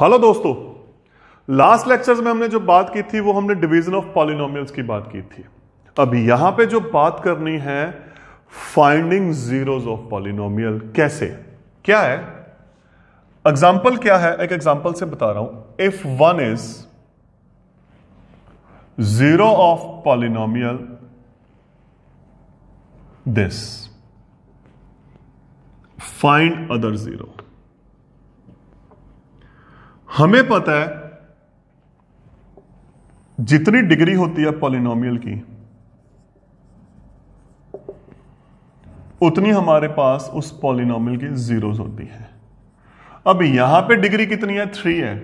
hello दोस्तों last lectures में हमने जो बात की थी वो हमने डिवीजन ऑफ पॉलिनोमियल्स की बात की थी अब यहां पे जो बात करनी है फाइंडिंग जीरोस ऑफ पॉलिनोमियल कैसे क्या है एग्जांपल क्या है एक एग्जांपल से बता रहा हूं if one is zero of polynomial this find other zero हमें पता है जितनी डिग्री होती है पॉलिनोमियल की उतनी हमारे पास उस पॉलिनोमियल की जीरोस होती है अब यहां पे डिग्री कितनी है थ्री है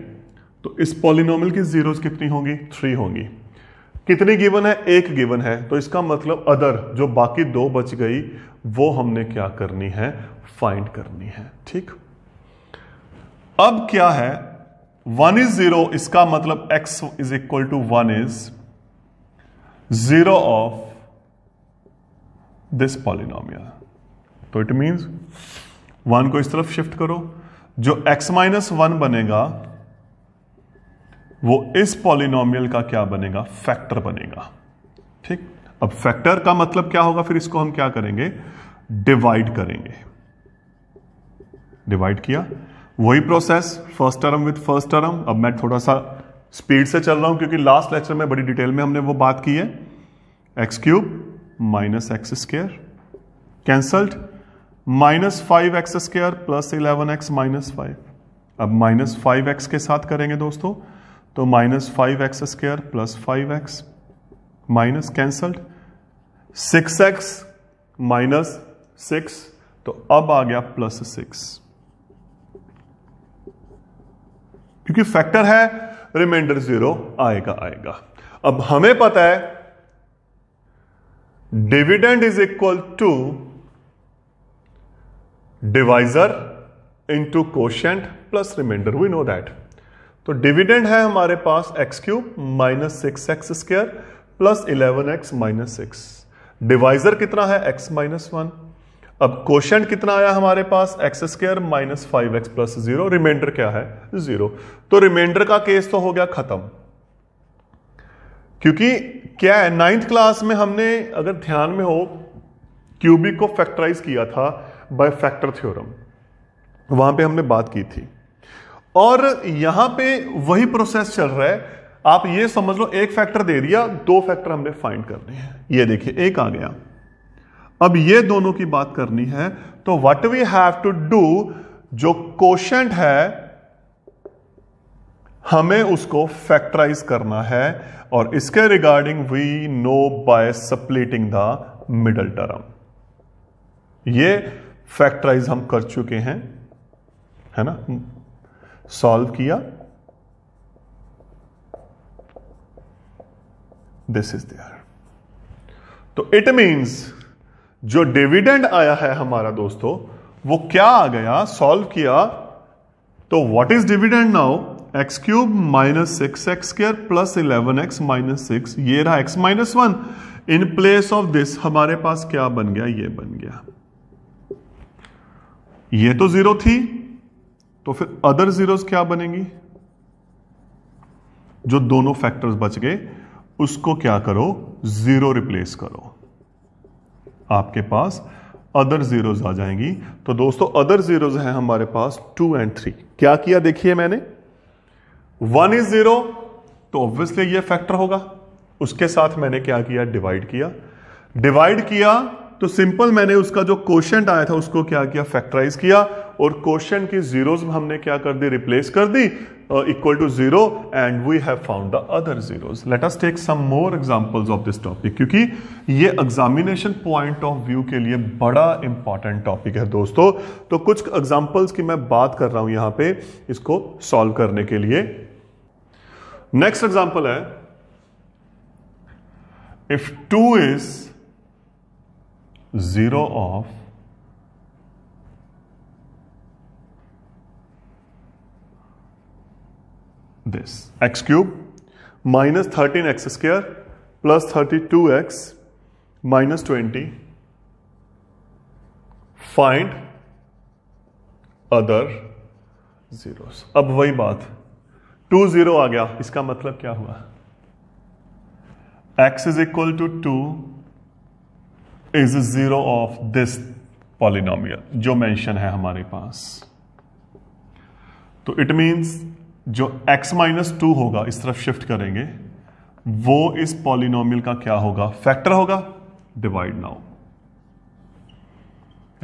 तो इस पॉलिनोमियल की जीरोस कितनी होंगी थ्री होंगी कितनी गिवन है एक गिवन है तो इसका मतलब अदर जो बाकी दो बच गई वो हमने क्या करनी है फाइंड करनी है ठीक अब क्या है वन इज जीरो इसका मतलब X is equal to one is zero of this polynomial तो इट मीन्स वन को इस तरफ शिफ्ट करो जो एक्स माइनस वन बनेगा वो इस पॉलिनोमियल का क्या बनेगा फैक्टर बनेगा ठीक अब फैक्टर का मतलब क्या होगा फिर इसको हम क्या करेंगे डिवाइड करेंगे डिवाइड किया वही process first term with first term अब मैं थोड़ा सा स्पीड से चल रहा हूं क्योंकि लास्ट लेक्चर में बड़ी डिटेल में हमने वो बात की है X cube minus X square cancelled minus five X square plus eleven X minus five अब माइनस फाइव एक्स के साथ करेंगे दोस्तों तो minus five X square plus five X minus cancelled six X minus six तो अब आ गया प्लस सिक्स क्योंकि फैक्टर है रिमाइंडर जीरो आएगा आएगा अब हमें पता है dividend is equal to divisor into quotient plus remainder we know that तो डिविडेंड है हमारे पास X cube minus six X square plus eleven X minus six divisor कितना है एक्स माइनस वन अब क्वेश्चन कितना आया हमारे पास X square minus five X plus zero remainder क्या है जीरो तो रिमाइंडर का केस तो हो गया खत्म क्योंकि क्या है नाइन्थ क्लास में हमने अगर ध्यान में हो क्यूबिक को फैक्टराइज किया था बाय फैक्टर थ्योरम वहां पे हमने बात की थी और यहां पे वही प्रोसेस चल रहा है आप ये समझ लो एक फैक्टर दे दिया दो फैक्टर हमने फाइंड करने हैं ये देखिए एक आ गया अब ये दोनों की बात करनी है तो what we have to do जो कोशेंट है हमें उसको फैक्टराइज करना है और इसके regarding we know by splitting the middle term ये फैक्टराइज हम कर चुके हैं है ना सॉल्व किया दिस इज देयर तो इट मीन्स जो डिविडेंड आया है हमारा दोस्तों वो क्या आ गया सॉल्व किया तो what is dividend now x cube minus six X square plus eleven X minus six ये रहा X minus one in place of this हमारे पास क्या बन गया ये बन गया ये तो जीरो थी तो फिर अदर जीरोस क्या बनेंगी जो दोनों फैक्टर्स बच गए उसको क्या करो जीरो रिप्लेस करो आपके पास अदर ज़ीरोज़ आ जाएंगी तो दोस्तों अदर ज़ीरोज़ हैं हमारे पास टू एंड थ्री क्या किया देखिए मैंने वन इज़ ज़ीरो तो ऑब्वियसली ये फैक्टर होगा उसके साथ मैंने क्या किया डिवाइड किया डिवाइड किया तो सिंपल मैंने उसका जो क्वेश्चन आया था उसको क्या किया फैक्टराइज किया और क्वेश्चन की जीरोज हमने क्या कर दी रिप्लेस कर दी equal to zero and we have found the other zeros let us take some more examples of this topic क्योंकि ये एग्जामिनेशन पॉइंट ऑफ व्यू के लिए बड़ा इंपॉर्टेंट टॉपिक है दोस्तों तो कुछ एग्जाम्पल्स की मैं बात कर रहा हूं यहां पर इसको सॉल्व करने के लिए नेक्स्ट एग्जाम्पल है if two is zero of this x cube minus 13x square plus 32x minus 20 find other zeros अब वही बात टू जीरो आ गया इसका मतलब क्या हुआ x is equal to two is zero of this polynomial जो मेंशन है हमारे पास तो इट मींस जो x माइनस टू होगा इस तरफ शिफ्ट करेंगे वो इस पॉलिनोमियल का क्या होगा फैक्टर होगा divide now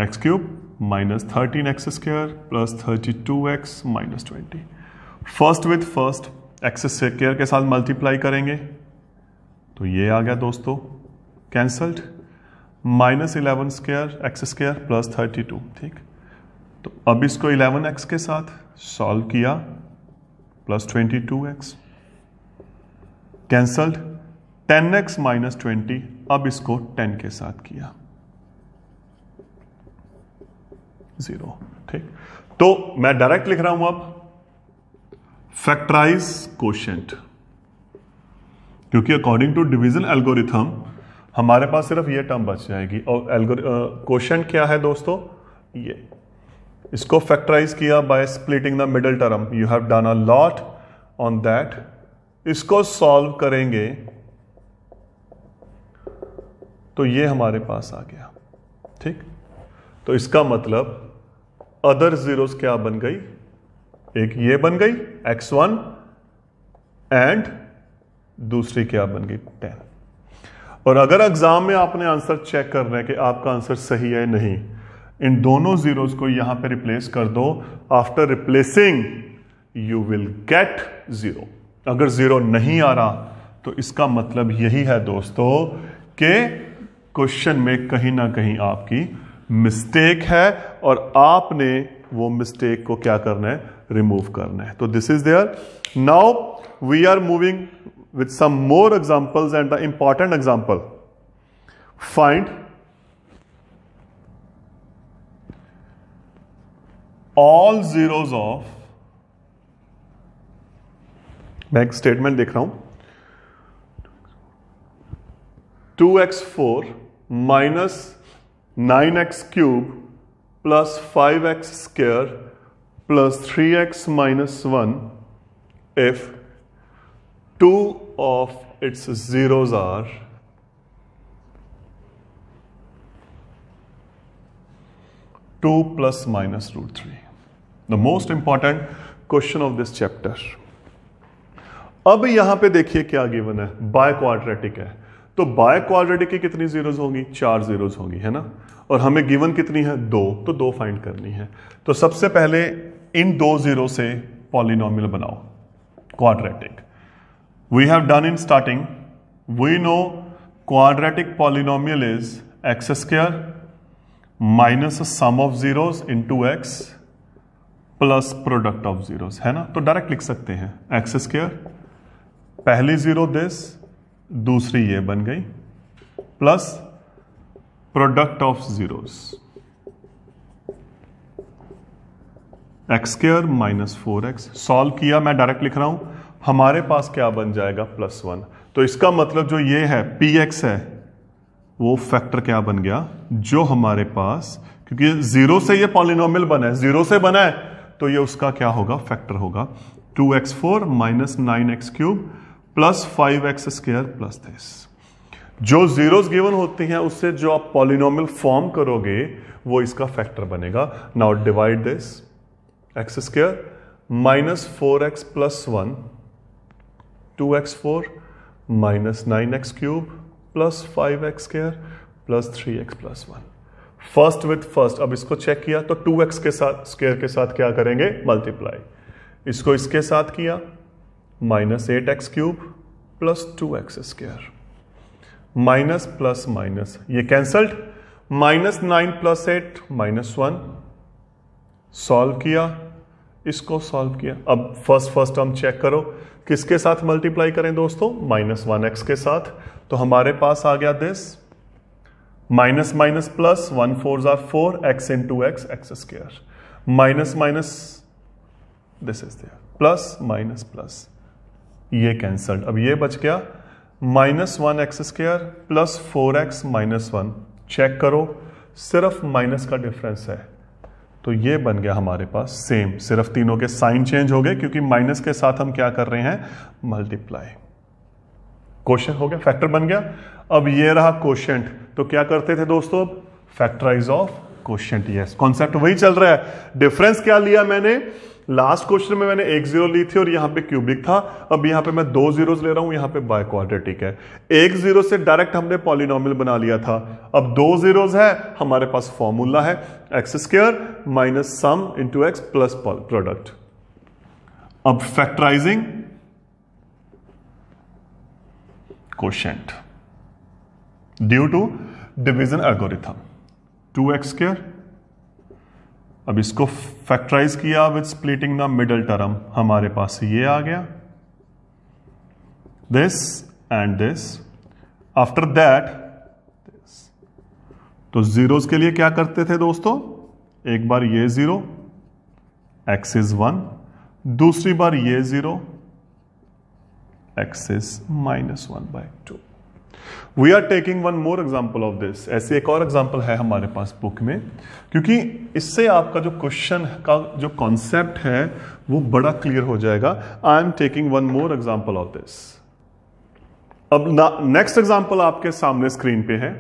x cube minus thirteen x square plus thirty two x minus twenty first with first x square के साथ मल्टीप्लाई करेंगे तो ये आ गया दोस्तों cancelled minus eleven square x square plus thirty two ठीक तो अब इसको इलेवन एक्स के साथ सॉल्व किया plus twenty two x cancelled ten x minus twenty अब इसको टेन के साथ किया जीरो ठीक तो मैं डायरेक्ट लिख रहा हूं अब फैक्टराइज कोशेंट क्योंकि अकॉर्डिंग टू डिवीजन एल्गोरिथम हमारे पास सिर्फ ये टर्म बच जाएगी और एल्गो क्वेश्चन क्या है दोस्तों ये इसको फैक्टराइज किया by splitting the middle term you have done a lot on that इसको सॉल्व करेंगे तो ये हमारे पास आ गया ठीक तो इसका मतलब अदर जीरोस क्या बन गई एक ये बन गई एक्स वन एंड दूसरी क्या बन गई टेन और अगर एग्जाम में आपने आंसर चेक करना है कि आपका आंसर सही है नहीं इन दोनों जीरोस को यहां पे रिप्लेस कर दो after replacing you will get zero अगर जीरो नहीं आ रहा तो इसका मतलब यही है दोस्तों कि क्वेश्चन में कहीं ना कहीं आपकी मिस्टेक है और आपने वो मिस्टेक को क्या करना है रिमूव करना है तो this is there now we are moving with some more examples and the important example find all zeros of मैं एक स्टेटमेंट देख रहा हूं two x four minus nine x cube plus five x square plus three x minus one if two of its zeros are two plus minus root three the most important question of this chapter अब यहां पे देखिए क्या given है by quadratic है तो by quadratic की कितनी जीरोज होंगी चार जीरोज होंगी है ना और हमें गिवन कितनी है दो तो दो फाइंड करनी है तो सबसे पहले इन दो जीरो से पॉलिनोमियल बनाओ quadratic we have done in starting we know quadratic polynomial is x square minus sum of zeros into x plus product of zeros है ना तो डायरेक्ट लिख सकते हैं एक्स स्क्र पहली जीरो दिस दूसरी ये बन गई plus product of zeros x square minus four x solve किया मैं डायरेक्ट लिख रहा हूं हमारे पास क्या बन जाएगा प्लस वन तो इसका मतलब जो ये है पी एक्स है वो फैक्टर क्या बन गया जो हमारे पास क्योंकि जीरो से ये पॉलिनोमियल बना है जीरो से बना है तो ये उसका क्या होगा फैक्टर होगा two x four minus nine x cube plus five x square plus this जो जीरोस गिवन होती हैं उससे जो आप पॉलिनोमियल फॉर्म करोगे वो इसका फैक्टर बनेगा now divide this x square minus four x plus one two x four minus nine x cube plus five x square plus three x plus one first with first अब इसको check किया तो to x के साथ square के साथ क्या करेंगे मल्टीप्लाई इसको इसके साथ किया minus eight x cube plus two x square minus plus minus ये cancelled minus nine plus eight minus one solve किया इसको सॉल्व किया अब फर्स्ट फर्स्ट हम चेक करो किसके साथ मल्टीप्लाई करें दोस्तों माइनस वन एक्स के साथ तो हमारे पास आ गया this minus minus plus one four जार four x into x x square minus minus this is there plus minus plus ये कैंसल्ड अब ये बच गया minus one x square plus four x minus one check करो सिर्फ minus का difference है तो ये बन गया हमारे पास सेम सिर्फ तीनों के साइन चेंज हो गए क्योंकि माइनस के साथ हम क्या कर रहे हैं मल्टीप्लाई क्वेश्चन हो गया फैक्टर बन गया अब ये रहा क्वेश्चन तो क्या करते थे दोस्तों अब factorize of question yes concept वही चल रहा है डिफरेंस क्या लिया मैंने लास्ट क्वेश्चन में मैंने एक जीरो ली थी और यहां पे क्यूबिक था अब यहां पे मैं दो जीरोस ले रहा हूं यहां पे बाय क्वाड्रेटिक है एक जीरो से डायरेक्ट हमने पॉलिनोमियल बना लिया था अब दो जीरोस है हमारे पास फॉर्मूला है x square minus sum into x plus product अब factorizing question due to division algorithm two x square अब इसको फैक्टराइज किया with splitting the middle term हमारे पास ये आ गया this and this after that तो जीरोस के लिए क्या करते थे दोस्तों एक बार ये जीरो एक्स इज वन दूसरी बार ये zero x is minus one by two we are taking one more example of this ऐसे एक और एग्जाम्पल है हमारे पास बुक में क्योंकि इससे आपका जो क्वेश्चन का जो कॉन्सेप्ट है वो बड़ा क्लियर हो जाएगा I am taking one more example of this अब नेक्स्ट एग्जाम्पल आपके सामने स्क्रीन पे है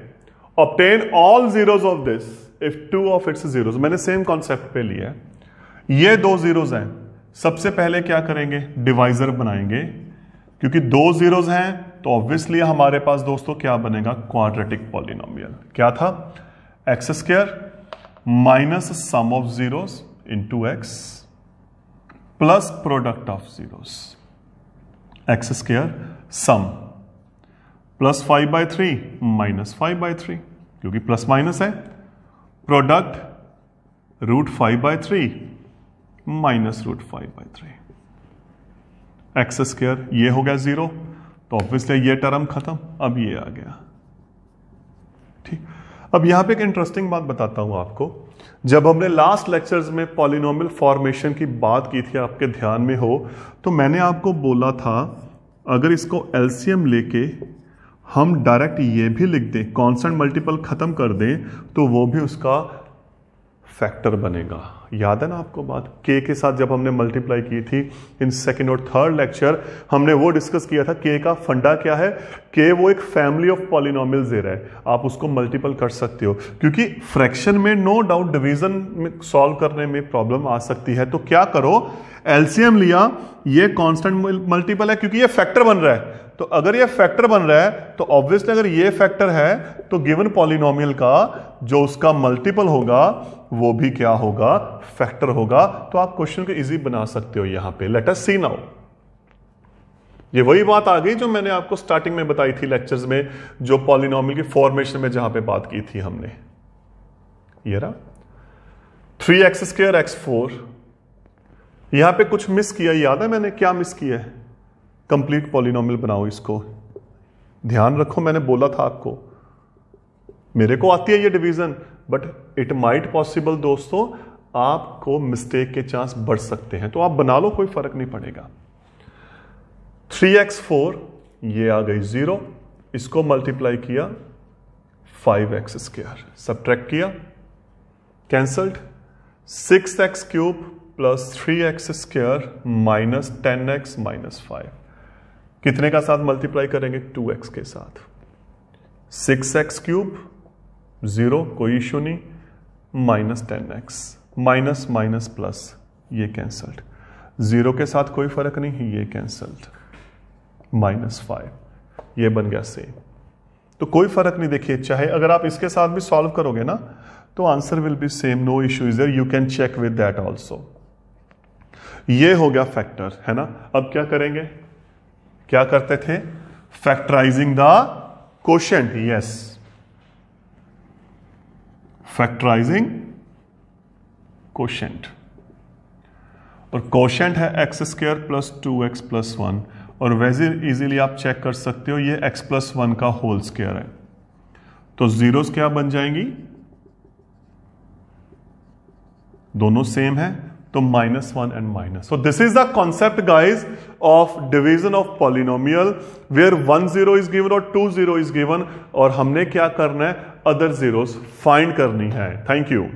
obtain all zeros of this if two of its zeros मैंने सेम कॉन्सेप्ट पे लिया है ये दो जीरोज हैं सबसे पहले क्या करेंगे डिवाइजर बनाएंगे क्योंकि दो जीरोज हैं तो ऑब्वियसली हमारे पास दोस्तों क्या बनेगा क्वाड्रेटिक पॉलिनोमियल क्या था x square minus sum of zeros two x plus product of zeros x square sum plus five by three minus five by three क्योंकि प्लस माइनस है product root five by three minus root five by three x square ये हो गया zero तो obviously ये term खत्म अब ये आ गया ठीक अब यहां पे एक इंटरेस्टिंग बात बताता हूं आपको जब हमने लास्ट लेक्चर्स में पॉलिनोमियल फॉर्मेशन की बात की थी आपके ध्यान में हो तो मैंने आपको बोला था अगर इसको एलसीएम लेके हम डायरेक्ट ये भी लिख दें कॉन्सेंट मल्टीपल खत्म कर दें तो वो भी उसका फैक्टर बनेगा याद है ना आपको बात के के साथ जब हमने मल्टीप्लाई की थी इन सेकेंड और थर्ड लेक्चर हमने वो डिस्कस किया था के का फंडा क्या है के वो एक फैमिली ऑफ पॉलिनॉमिल दे रहा है आप उसको मल्टीपल कर सकते हो क्योंकि फ्रैक्शन में नो डाउट डिवीजन में सॉल्व करने में प्रॉब्लम आ सकती है तो क्या करो एलसीएम लिया ये कांस्टेंट मल्टीपल है क्योंकि ये फैक्टर बन रहा है तो अगर ये फैक्टर बन रहा है तो ऑब्वियसली अगर ये फैक्टर है तो गिवन पॉलिनोमियल का जो उसका मल्टीपल होगा वो भी क्या होगा फैक्टर होगा तो आप क्वेश्चन को इजी बना सकते हो यहां पे लेट अस सी नाउ ये वही बात आ गई जो मैंने आपको स्टार्टिंग में बताई थी लेक्चर्स में जो पॉलिनोमियल की फॉर्मेशन में जहां पे बात की थी हमने ये रहा three x square x four यहां पर कुछ मिस किया याद है मैंने क्या मिस किया है कंप्लीट पॉलिनॉमियल बनाओ इसको ध्यान रखो मैंने बोला था आपको मेरे को आती है ये division but it might possible दोस्तों आपको मिस्टेक के चांस बढ़ सकते हैं तो आप बना लो कोई फर्क नहीं पड़ेगा थ्री एक्स फोर ये आ गई जीरो इसको मल्टीप्लाई किया फाइव एक्स स्क्र सब्ट्रैक्ट किया cancelled six x cube plus three x square minus ten x minus five कितने का साथ मल्टीप्लाई करेंगे टू एक्स के साथ सिक्स एक्स क्यूब ज़ीरो कोई इश्यू नहीं minus ten x minus minus plus ये कैंसल्ड ज़ीरो के साथ कोई फ़र्क नहीं है ये कैंसल्ड माइनस फाइव ये बन गया सेम तो कोई फ़र्क नहीं देखिए चाहे अगर आप इसके साथ भी सॉल्व करोगे ना तो answer will be same no issue is you can check with that also ये हो गया फैक्टर है ना अब क्या करेंगे क्या करते थे factorizing the question yes factorizing question और क्वेश्चन है x square plus two x plus one और वैसे इजीली आप चेक कर सकते हो ये एक्स प्लस वन का होल स्क्र है तो जीरोस क्या बन जाएंगी दोनों सेम है तो minus one and minus so this is the concept guys of division of polynomial where one zero is given और टू जीरो इज गिवन और हमने क्या करना है अदर जीरोज फाइंड करनी है थैंक यू